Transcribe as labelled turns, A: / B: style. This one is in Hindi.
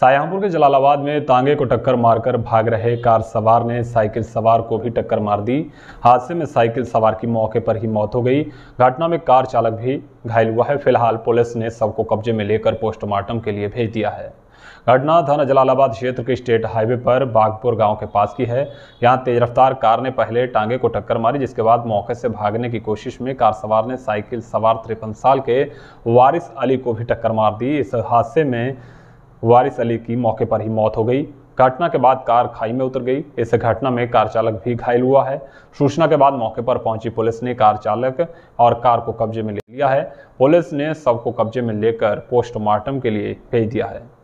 A: सायापुर के जलालाबाद में तांगे को टक्कर मारकर भाग रहे कार सवार ने साइकिल सवार को भी टक्कर मार दी हादसे में साइकिल सवार की मौके पर ही मौत हो गई घटना में कार चालक भी घायल हुआ है फिलहाल पुलिस ने सब को कब्जे में लेकर पोस्टमार्टम के लिए भेज दिया है घटना थाना जलालाबाद क्षेत्र के स्टेट हाईवे पर बागपुर गांव के पास की है यहां तेज रफ्तार कार ने पहले टांगे को टक्कर मारी जिसके बाद मौके से भागने की कोशिश में कार सवार ने साइकिल सवार तिरपन साल के वारिस अली को भी टक्कर मार दी इस हादसे में वारिस अली की मौके पर ही मौत हो गई घटना के बाद कार खाई में उतर गई इस घटना में कार चालक भी घायल हुआ है सूचना के बाद मौके पर पहुंची पुलिस ने कार चालक और कार को कब्जे में ले लिया है पुलिस ने सबको कब्जे में लेकर पोस्टमार्टम के लिए भेज दिया है